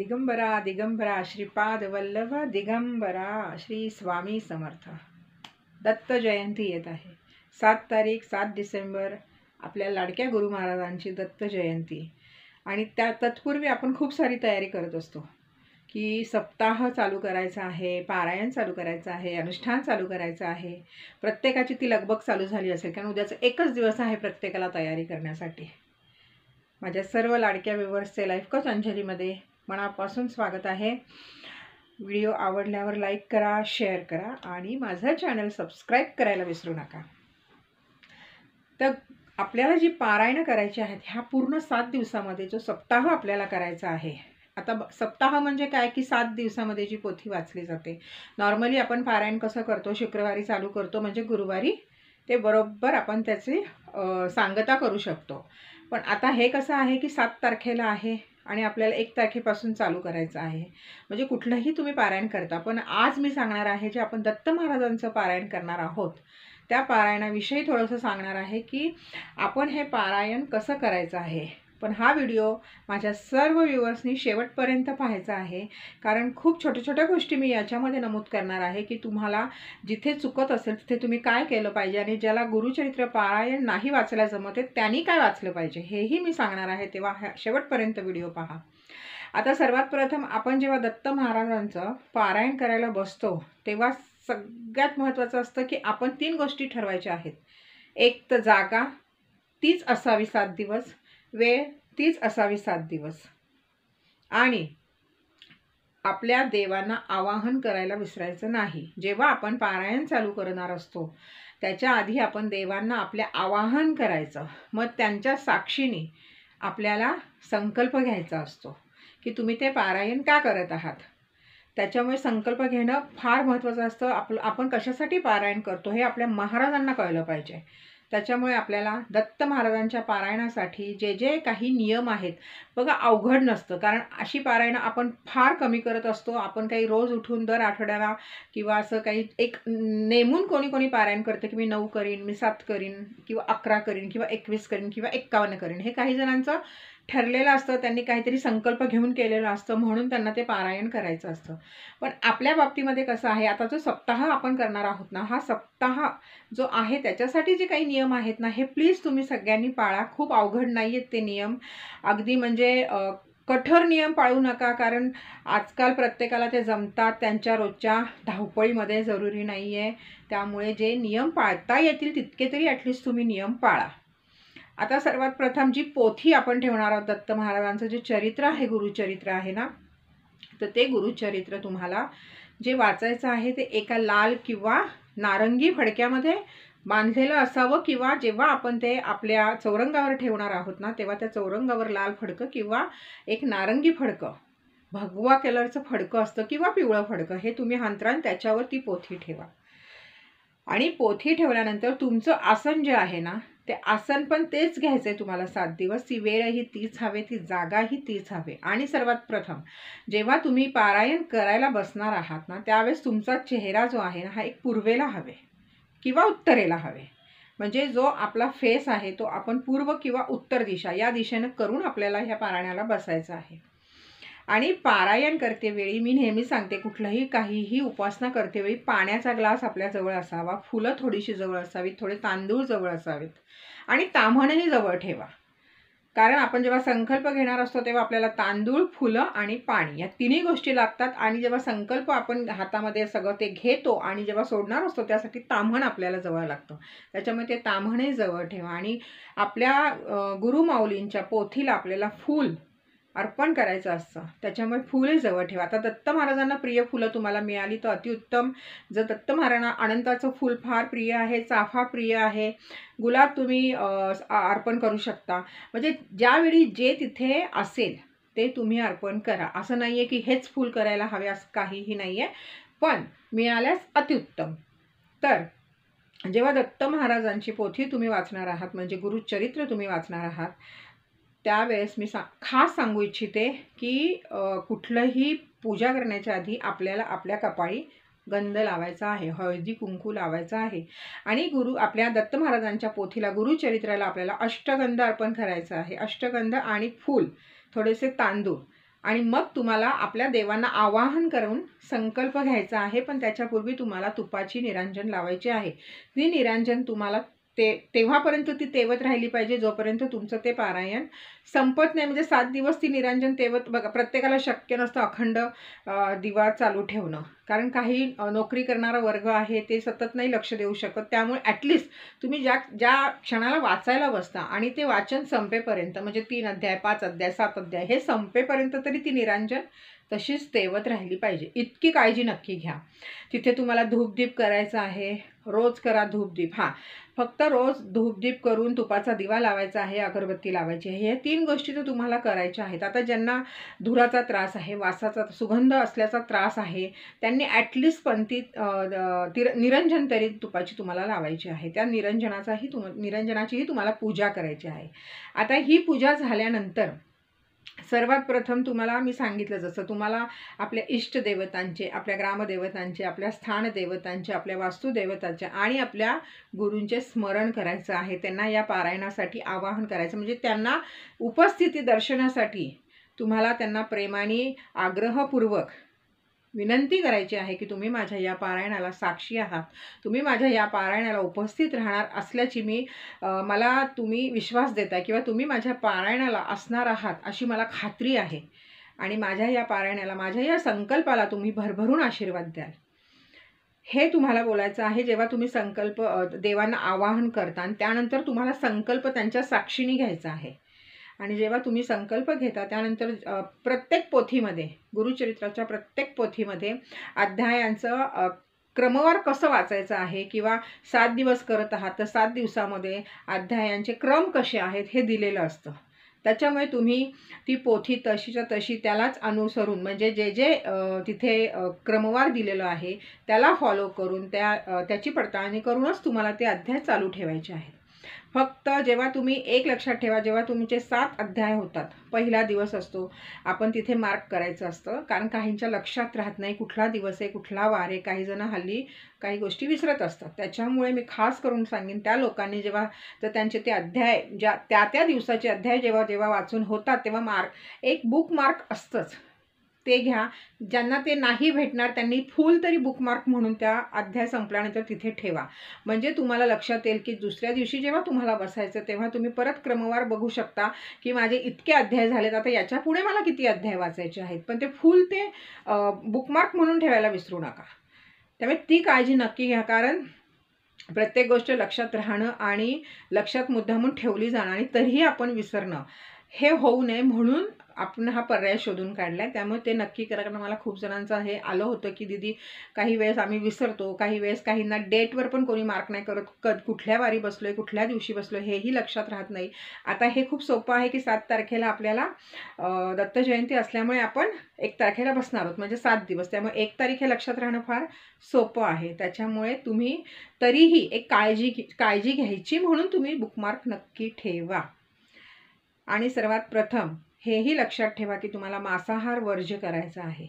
दिगंबरा दिगंबरा श्रीपाद वल्लभ दिगंबरा श्री स्वामी समर्थ दत्त जयंती येत आहे सात तारीख सात डिसेंबर आपल्या लाडक्या गुरु महाराजांची दत्त जयंती आणि त्या तत्पूर्वी आपण खूप सारी तयारी करत असतो की सप्ताह चालू करायचा आहे पारायण चालू करायचं आहे अनुष्ठान चालू करायचं आहे प्रत्येकाची ती लगबग चालू झाली असेल कारण उद्याचं एकच दिवस आहे प्रत्येकाला तयारी करण्यासाठी माझ्या सर्व लाडक्या व्यूवर्सचे लाईफ कच अंजलीमध्ये मनापासून स्वागत आहे व्हिडिओ आवडल्यावर लाईक करा शेअर करा आणि माझं चॅनल सबस्क्राईब करायला विसरू नका तर आपल्याला जी पारायणं करायची आहेत ह्या पूर्ण सात दिवसामध्ये जो सप्ताह आपल्याला करायचा आहे आता सप्ताह म्हणजे काय की सात दिवसामध्ये जी पोथी वाचली जाते नॉर्मली आपण पारायण कसं करतो शुक्रवारी चालू करतो म्हणजे गुरुवारी ते बरोबर आपण त्याची सांगता करू शकतो पण आता हे कसं आहे की सात तारखेला आहे आणि आपल्याला एक तारखेपासून चालू करायचं आहे म्हणजे कुठलंही तुम्ही पारायण करता पण आज मी सांगणार आहे जे आपण दत्त महाराजांचं पारायण करणार आहोत त्या पारायणाविषयी थोडंसं सांगणार आहे की आपण हे पारायण कसं करायचं आहे पण हा व्हिडिओ माझ्या सर्व व्ह्युअर्सनी शेवटपर्यंत पाहायचा आहे कारण खूप छोट्या छोट्या गोष्टी मी याच्यामध्ये नमूद करणार आहे की तुम्हाला जिथे चुकत असेल तिथे तुम्ही काय केलं पाहिजे आणि ज्याला गुरुचरित्र पारायण नाही वाचायला जमते त्यांनी काय वाचलं पाहिजे हेही मी सांगणार आहे तेव्हा ह्या शेवटपर्यंत व्हिडिओ पहा आता सर्वात प्रथम आपण जेव्हा दत्त महाराजांचं पारायण करायला बसतो तेव्हा सगळ्यात महत्त्वाचं असतं की आपण तीन गोष्टी ठरवायच्या आहेत एक तर जागा तीच असावी सात दिवस वेळ तीच असावी सात दिवस आणि आपल्या देवांना आवाहन करायला विसरायचं नाही जेव्हा आपण पारायण चालू करणार असतो त्याच्या आधी आपण देवांना आपले आवाहन करायचं मग त्यांच्या साक्षीने आपल्याला संकल्प घ्यायचा असतो की तुम्ही ते पारायण का करत आहात त्याच्यामुळे संकल्प घेणं फार महत्त्वाचं असतं आपलं आपण कशासाठी पारायण करतो हे आपल्या महाराजांना कळलं पाहिजे त्याच्यामुळे आपल्याला दत्त महाराजांच्या पारायणासाठी जे जे काही नियम आहेत बघा अवघड नसतं कारण अशी पारायणं आपण फार कमी करत असतो आपण काही रोज उठून दर आठवड्याला किंवा असं काही एक नेमून कोणी कोणी पारायण करतं की मी नऊ करीन मी सात करीन किंवा अकरा करीन किंवा एकवीस करीन किंवा एक्कावन्न करीन हे काही जणांचं ठरलेलं असतं त्यांनी काहीतरी संकल्प घेऊन केलेलं असतं म्हणून त्यांना ते पारायण करायचं असतं पण आपल्या बाबतीमध्ये कसं आहे आता जो सप्ताह आपण करणार आहोत ना हा सप्ताह जो आहे त्याच्यासाठी जे काही नियम आहेत ना हे प्लीज तुम्ही सगळ्यांनी पाळा खूप अवघड नाही आहेत ते नियम अगदी म्हणजे कठोर नियम पाळू नका कारण आजकाल प्रत्येकाला ते जमतात त्यांच्या रोजच्या धावपळीमध्ये जरुरी नाही आहे त्यामुळे जे नियम पाळता येतील तितके तरी ॲटलिस्ट तुम्ही नियम पाळा आता सर्वात प्रथम जी पोथी आपण ठेवणार आहोत दत्त महाराजांचं जे चरित्र आहे गुरुचरित्र आहे ना तर ते गुरुचरित्र तुम्हाला जे वाचायचं आहे ते एका लाल किंवा नारंगी फडक्यामध्ये बांधलेलं असावं किंवा जेव्हा आपण ते आपल्या चौरंगावर ठेवणार आहोत ना तेव्हा त्या चौरंगावर लाल फडकं किंवा एक नारंगी फडकं भगवा कलरचं फडकं असतं किंवा पिवळं फडकं हे तुम्ही हांतरान त्याच्यावर ती पोथी ठेवा आणि पोथी ठेवल्यानंतर तुमचं आसन जे आहे ना ते आसन पण तेच घ्यायचं आहे तुम्हाला सात दिवस ती वेळही तीच हवे ती जागाही तीच हवे आणि सर्वात प्रथम जेव्हा तुम्ही पारायण करायला बसणार आहात ना त्यावेळेस तुमचा चेहरा जो आहे ना हा एक पूर्वेला हवे किंवा उत्तरेला हवे म्हणजे जो आपला फेस आहे तो आपण पूर्व किंवा उत्तर दिशा या दिशेनं करून आपल्याला ह्या पारायणाला बसायचं आहे आणि पारायण करतेवेळी मी नेहमी सांगते कुठलंही काहीही उपासना करतेवेळी पाण्याचा ग्लास आपल्याजवळ असावा फुलं थोडीशी जवळ असावीत थोडे तांदूळ जवळ असावेत आणि ताम्हणही जवळ ठेवा कारण आपण जेव्हा संकल्प घेणार असतो तेव्हा आपल्याला तांदूळ फुलं आणि पाणी या तिन्ही गोष्टी लागतात आणि जेव्हा संकल्प आपण हातामध्ये सगळं ते घेतो आणि जेव्हा सोडणार असतो त्यासाठी ताम्हण आपल्याला जवळ लागतं त्याच्यामुळे ते ताम्हणही जवळ ठेवा आणि आपल्या गुरुमाऊलींच्या पोथीला आपल्याला फूल अर्पण करायचं असतं त्याच्यामुळे फुले जवळ ठेवा आता दत्त महाराजांना प्रिय फुलं तुम्हाला मिळाली तर अतिउत्तम जर दत्त महाराणा अनंताचं फुल फार प्रिय आहे चाफा प्रिय आहे गुलाब तुम्ही अर्पण करू शकता म्हणजे ज्यावेळी जे तिथे असेल ते तुम्ही अर्पण करा असं नाही आहे की हेच फूल करायला हवे असं काहीही नाही आहे पण मिळाल्यास अतिउत्तम तर जेव्हा दत्त महाराजांची पोथी तुम्ही वाचणार आहात म्हणजे गुरुचरित्र तुम्ही वाचणार आहात त्यावेळेस मी सा खास सांगू इच्छिते की कुठलंही पूजा करण्याच्या आधी आपल्याला आपल्या कपाळी गंध लावायचा आहे हळदी कुंकू लावायचा आहे आणि गुरु आपल्या दत्त महाराजांच्या पोथीला गुरुचरित्राला आपल्याला अष्टगंध अर्पण करायचं आहे अष्टगंध आणि फूल थोडेसे तांदूळ आणि मग तुम्हाला आपल्या देवांना आवाहन करून संकल्प घ्यायचा आहे पण त्याच्यापूर्वी तुम्हाला तुपाची निरांजन लावायची आहे ती निरांजन तुम्हाला ते तेव्हापर्यंत ती तेवत राहिली पाहिजे जोपर्यंत तुमचं ते पारायण संपत नाही म्हणजे सात दिवस ती निरांजन तेवत बघा प्रत्येकाला शक्य नसतं अखंड दिवा चालू ठेवणं कारण काही नोकरी करणारा वर्ग आहे ते सतत नाही लक्ष देऊ शकत त्यामुळे ॲटलिस्ट तुम्ही ज्या ज्या क्षणाला वाचायला बसता आणि ते वाचन संपेपर्यंत म्हणजे तीन अध्याय पाच अध्याय सात अध्याय हे संपेपर्यंत तरी ती निरांजन तशीच तेवत राहिली पाहिजे इतकी काळजी नक्की घ्या तिथे तुम्हाला धूपदीप करायचं आहे रोज करा धूपदीप हां फक्त रोज धूपधीप करून तुपाचा दिवा लावायचा आहे अगरबत्ती लावायची आहे या तीन गोष्टी तर तुम्हाला करायच्या आहेत आता ज्यांना धुराचा त्रास आहे वासाचा सुगंध असल्याचा त्रास आहे त्यांनी ॲटलिस्ट पंथी तिर निरंजन तरी तुपाची तुम्हाला लावायची आहे त्या निरंजनाचाही तुम निरंजनाचीही तुम्हाला पूजा करायची आहे आता ही पूजा झाल्यानंतर सर्वात प्रथम तुम्हाला मी सांगितलं जसं तुम्हाला आपल्या इष्टदेवतांचे आपल्या ग्रामदेवतांचे आपल्या स्थानदेवतांचे आपल्या वास्तुदेवतांचे आणि आपल्या गुरूंचे स्मरण करायचं आहे त्यांना या पारायणासाठी आवाहन करायचं म्हणजे त्यांना उपस्थिती दर्शनासाठी तुम्हाला त्यांना प्रेमाने आग्रहपूर्वक विनंती करायची आहे की तुम्ही माझ्या या पारायणाला साक्षी आहात तुम्ही माझ्या या पारायणाला उपस्थित राहणार असल्याची मी मला तुम्ही विश्वास देता किंवा तुम्ही माझ्या पारायणाला असणार आहात अशी मला खात्री आहे आणि माझ्या या पारायणाला माझ्या या संकल्पाला तुम्ही भरभरून आशीर्वाद द्याल हे तुम्हाला बोलायचं आहे जेव्हा तुम्ही संकल्प देवांना आवाहन करता आणि त्यानंतर तुम्हाला संकल्प त्यांच्या साक्षीने घ्यायचा आहे आणि जेव्हा तुम्ही संकल्प घेता त्यानंतर प्रत्येक पोथीमध्ये गुरुचरित्राच्या प्रत्येक पोथीमध्ये अध्यायांचं क्रमवार कसं वाचायचं आहे किंवा सात दिवस करत आहात तर सात दिवसामध्ये अध्यायांचे क्रम कसे आहेत हे दिलेलं असतं त्याच्यामुळे तुम्ही ती पोथी तशीच्या तशी त्यालाच अनुसरून म्हणजे जे जे तिथे क्रमवार दिलेलं आहे त्याला फॉलो करून त्या त्याची पडताळणी करूनच तुम्हाला ते अध्याय चालू ठेवायचे आहेत फक्त जेव्हा तुम्ही एक लक्षात ठेवा जेव्हा तुमचे सात अध्याय होतात पहिला दिवस असतो आपण तिथे मार्क करायचं असतं कारण काहींच्या लक्षात राहत नाही कुठला दिवस आहे कुठला वार आहे काहीजणं हल्ली काही गोष्टी विसरत असतात त्याच्यामुळे मी खास करून सांगेन त्या लोकांनी जेव्हा तर त्यांचे ते अध्याय ज्या त्या त्या दिवसाचे अध्याय जेव्हा जेव्हा वाचून होतात तेव्हा मार्क एक बुक मार्क असतंच ते घ्या ज्यांना ते नाही भेटणार त्यांनी फुल तरी बुकमार्क म्हणून त्या अध्याय संपल्यानंतर तिथे ठेवा म्हणजे तुम्हाला लक्षात येईल की दुसऱ्या दिवशी जेव्हा तुम्हाला बसायचं तेव्हा तुम्ही परत क्रमवार बघू शकता की माझे इतके अध्याय झालेत आता याच्या पुढे मला किती अध्याय वाचायचे आहेत पण ते फुल ते बुकमार्क म्हणून ठेवायला विसरू नका त्यामुळे ती काळजी नक्की घ्या कारण प्रत्येक गोष्ट लक्षात राहणं आणि लक्षात मुद्दामून ठेवली जाणं आणि तरीही आपण विसरणं हे होऊ नये म्हणून आपण हा पर्याय शोधून काढला आहे त्यामुळे ते नक्की करा कारण मला खूप जणांचं हे आलं होतं की दिदी काही वेळेस आम्ही विसरतो काही वेळेस काहींना डेटवर पण कोणी मार्क नाही करत क कुठल्या वारी बसलो आहे कुठल्या दिवशी बसलो आहे हेही लक्षात राहत नाही आता हे खूप सोपं आहे की सात तारखेला आपल्याला दत्तजयंती असल्यामुळे आपण एक तारखेला बसणार आहोत म्हणजे सात दिवस त्यामुळे एक तारीख हे लक्षात राहणं फार सोपं आहे त्याच्यामुळे तुम्ही तरीही एक काळजी काळजी घ्यायची म्हणून तुम्ही बुकमार्क नक्की ठेवा आणि सर्वात प्रथम हेही लक्षात ठेवा की तुम्हाला मांसाहार वर्ज्य करायचा आहे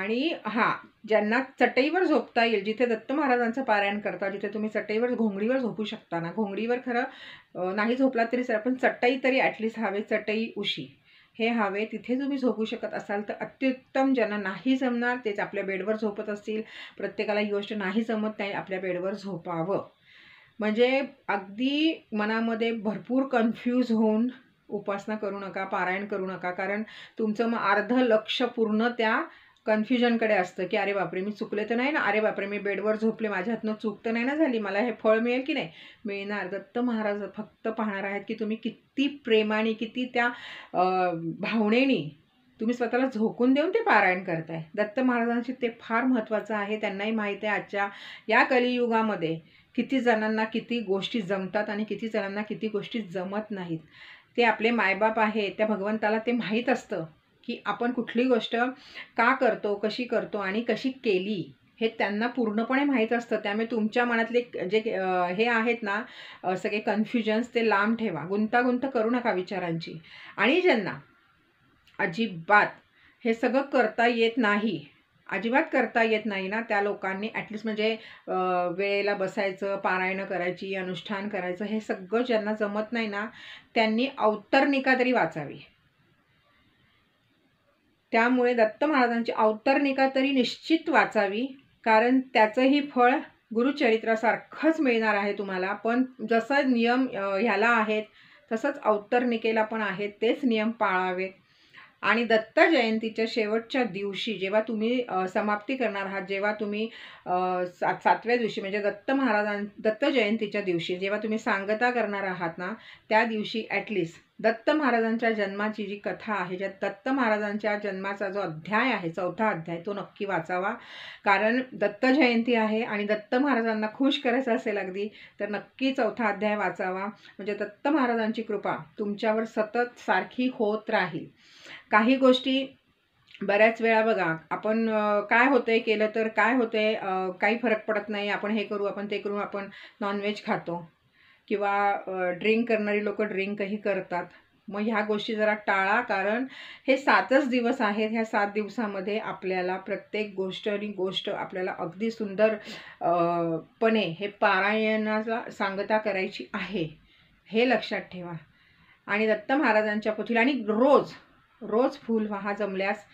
आणि हां ज्यांना चटईवर झोपता येईल जिथे दत्त महाराजांचं पारायण करता जिथे तुम्ही चटईवर घोंगडीवर झोपू शकता ना घोंगडीवर खरं नाही झोपला तरी सर पण चटई तरी ॲटलीस्ट हवे चटई उशी हे हवे तिथे तुम्ही झोपू शकत असाल तर अत्युत्तम ज्यांना नाही जमणार तेच आपल्या बेडवर झोपत असतील प्रत्येकाला ही गोष्ट नाही जमत नाही आपल्या बेडवर झोपावं म्हणजे अगदी मनामध्ये भरपूर कन्फ्यूज होऊन उपासना करू नका पारायण करू नका कारण तुमचं मग अर्ध लक्ष पूर्ण त्या कन्फ्युजनकडे असतं की अरे बापरे मी चुकले तर नाही ना अरे बापरे मी बेडवर झोपले माझ्या हातनं चूक तर नाही ना झाली मला हे फळ मिळेल की नाही मिळणार दत्त महाराज फक्त पाहणार आहेत की तुम्ही किती प्रेमाने किती त्या भावनेनी तुम्ही स्वतःला झोकून देऊन ते पारायण करताय दत्त महाराजांशी ते फार महत्त्वाचं आहे त्यांनाही माहीत आहे आजच्या या कलियुगामध्ये किती जणांना किती गोष्टी जमतात आणि किती जणांना किती गोष्टी जमत नाहीत ते आपले मायबाप आहे त्या भगवंताला ते माहीत असतं की आपण कुठली गोष्ट का करतो कशी करतो आणि कशी केली हे त्यांना पूर्णपणे माहीत असतं त्यामुळे तुमच्या मनातले जे हे आहेत ना सगळे कन्फ्युजन्स ते लांब ठेवा गुंतागुंत करू नका विचारांची आणि ज्यांना अजिबात हे सगळं करता येत नाही अजिबात करता येत नाही ना त्या लोकांनी ॲटलिस्ट म्हणजे वेळेला बसायचं पारायणं करायची अनुष्ठान करायचं हे सगळं ज्यांना जमत नाही ना त्यांनी अवतरणिका तरी वाचावी त्यामुळे दत्त महाराजांची अवतरणिका तरी निश्चित वाचावी कारण त्याचंही फळ गुरुचरित्रासारखंच मिळणार आहे तुम्हाला पण जसं नियम ह्याला आहेत तसंच अवतरणिकेला पण आहेत तेच नियम पाळावेत आणि दत्त जयंतीच्या शेवटच्या दिवशी जेव्हा तुम्ही समाप्ती करणार आहात जेव्हा तुम्ही सात सातव्या दिवशी म्हणजे दत्त महाराजां दत्त जयंतीच्या दिवशी जेव्हा तुम्ही सांगता करणार आहात ना त्या दिवशी ॲटलिस्ट दत्त महाराजांच्या जन्माची जी कथा आहे ज्या दत्त महाराजांच्या जन्माचा जो अध्याय आहे चौथा अध्याय तो नक्की वाचावा कारण दत्त जयंती आहे आणि दत्त महाराजांना खुश करायचं असेल अगदी तर नक्की चौथा अध्याय वाचावा म्हणजे दत्त महाराजांची कृपा तुमच्यावर सतत सारखी होत राहील काही गोष्टी बऱ्याच वेळा बघा आपण काय होतंय केलं तर काय होतंय काही फरक पडत नाही आपण हे करू आपण ते करू आपण नॉनव्हेज खातो किंवा ड्रिंक करणारी लोक ड्रिंकही करतात मग ह्या गोष्टी जरा टाळा कारण हे सातच दिवस आहेत ह्या सात दिवसामध्ये आपल्याला प्रत्येक गोष्ट आणि गोष्ट आपल्याला अगदी सुंदर पणे हे पारायणाला सांगता करायची आहे हे लक्षात ठेवा आणि दत्त महाराजांच्या पोथीला आणि रोज रोज फूल व्हा जमल्यास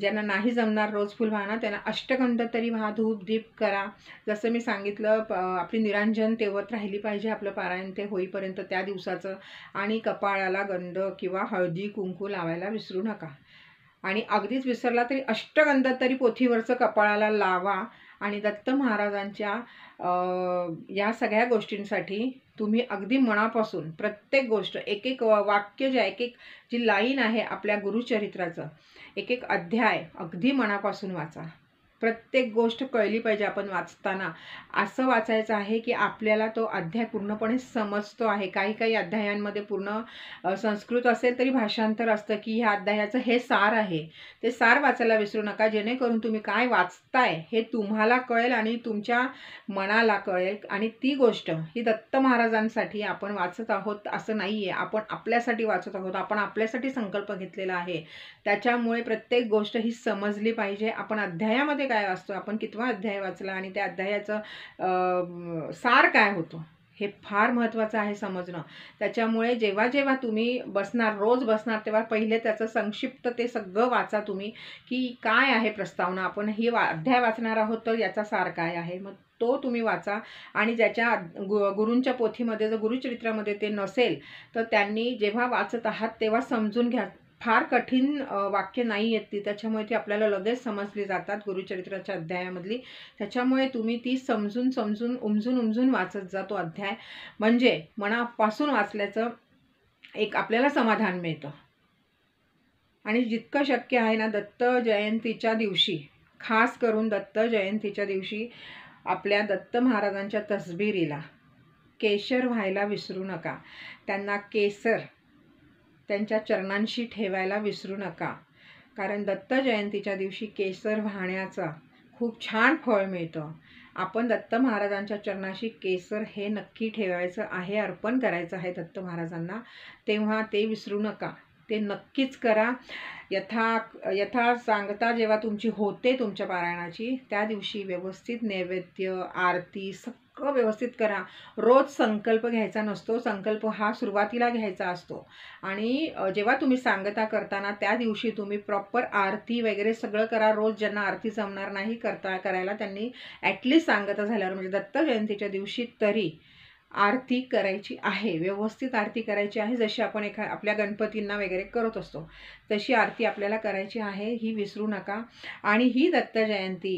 ज्यांना नाही जमणार रोज फुल वाहना त्यांना अष्टगंध तरी व्हा धूप दीप करा जसं मी सांगितलं आपली निरांजन तेवत राहिली पाहिजे आपलं पारायण ते होईपर्यंत त्या दिवसाचं आणि कपाळाला गंध किंवा हळदी कुंकू लावायला विसरू नका आणि अगदीच विसरला तरी अष्टगंध तरी पोथीवरचं कपाळाला लावा आणि दत्त महाराजांच्या या सगळ्या गोष्टींसाठी तुम्ही अगदी मनापासून प्रत्येक गोष्ट एक एक वाक्य जे एक एक जी लाईन आहे आपल्या गुरुचरित्राचं एक एक अध्याय अगदी मनापासून वाचा प्रत्येक गोष्ट कळली पाहिजे आपण वाचताना असं वाचायचं आहे की आपल्याला तो अध्याय पूर्णपणे समजतो आहे काही काही अध्यायांमध्ये पूर्ण संस्कृत असेल तरी भाषांतर असतं की ह्या अध्यायाचं हे सार आहे ते सार वाचायला विसरू नका जेणेकरून तुम्ही काय वाचताय हे तुम्हाला कळेल आणि तुमच्या मनाला कळेल आणि ती गोष्ट ही दत्त महाराजांसाठी आपण वाचत आहोत असं नाही आहे आपण आपल्यासाठी वाचत आहोत आपण आपल्यासाठी संकल्प घेतलेला आहे त्याच्यामुळे प्रत्येक गोष्ट ही समजली पाहिजे आपण अध्यायामध्ये काय वाचतो आपण कितवा अध्याय वाचला आणि त्या अध्यायाचं सार काय होतो हे फार महत्त्वाचं आहे समजणं त्याच्यामुळे जेव्हा जेव्हा तुम्ही बसणार रोज बसणार तेव्हा पहिले त्याचं संक्षिप्त ते सगळं वाचा तुम्ही की काय आहे प्रस्तावना आपण ही वा अध्याय वाचणार आहोत तर याचा सार काय आहे मग तो तुम्ही वाचा आणि ज्याच्या गु गुरूंच्या पोथीमध्ये जर गुरुचरित्रामध्ये ते नसेल तर त्यांनी जेव्हा वाचत आहात तेव्हा समजून घ्या फार कठीण वाक्य नाही आहेत ती त्याच्यामुळे ती आपल्याला लगेच समजली जातात गुरुचरित्राच्या अध्यायामधली त्याच्यामुळे तुम्ही ती समजून समजून उमजून उमजून वाचत जातो अध्याय म्हणजे मनापासून वाचल्याचं एक आपल्याला समाधान मिळतं आणि जितकं शक्य आहे ना दत्त जयंतीच्या दिवशी खास करून दत्त जयंतीच्या दिवशी आपल्या दत्त महाराजांच्या तसबिरीला केशर व्हायला विसरू नका त्यांना केसर त्यांच्या चरणांशी ठेवायला विसरू नका कारण दत्त जयंतीच्या दिवशी केसर वाहण्याचा खूप छान फळ मिळतं आपण दत्त महाराजांच्या चरणाशी केसर हे नक्की ठेवायचं आहे अर्पण करायचं आहे दत्त महाराजांना तेव्हा ते विसरू नका ते नक्कीच करा यथा यथा सांगता जेव्हा तुमची होते तुमच्या पारायणाची त्या दिवशी व्यवस्थित नैवेद्य आरती सग व्यवस्थित करा रोज संकल्प घ्यायचा नसतो संकल्प हा सुरुवातीला घ्यायचा असतो आणि जेव्हा तुम्ही सांगता करताना त्या दिवशी तुम्ही प्रॉपर आरती वगैरे सगळं करा रोज ज्यांना आरती जमणार नाही करता करायला त्यांनी ॲटलिस्ट सांगता झाल्यावर म्हणजे दत्त जयंतीच्या दिवशी तरी आरती करायची आहे व्यवस्थित आरती करायची आहे जशी आपण एखा आपल्या गणपतींना वगैरे करत असतो तशी आरती आपल्याला करायची आहे ही विसरू नका आणि ही दत्त जयंती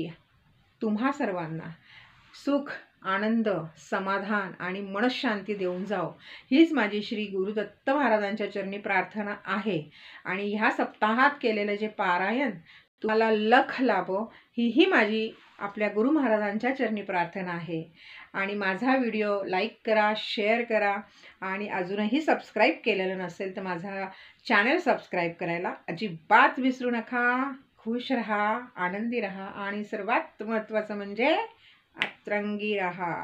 तुम्हा सर्वांना सुख आनंद समाधान आणि मनशांती देऊन जावं हीच माझी श्री गुरुदत्त महाराजांच्या चरणी प्रार्थना आहे आणि ह्या सप्ताहात केलेलं जे पारायण तुम्हाला लख लाभो हीही माझी आपल्या गुरु महाराजांच्या चरणी प्रार्थना आहे आणि माझा व्हिडिओ लाईक करा शेअर करा आणि अजूनही सबस्क्राईब केलेलं नसेल तर माझा चॅनल सबस्क्राईब करायला अजिबात विसरू नका खुश रहा आनंदी रहा आणि सर्वात महत्त्वाचं म्हणजे अत्रङ्गिरः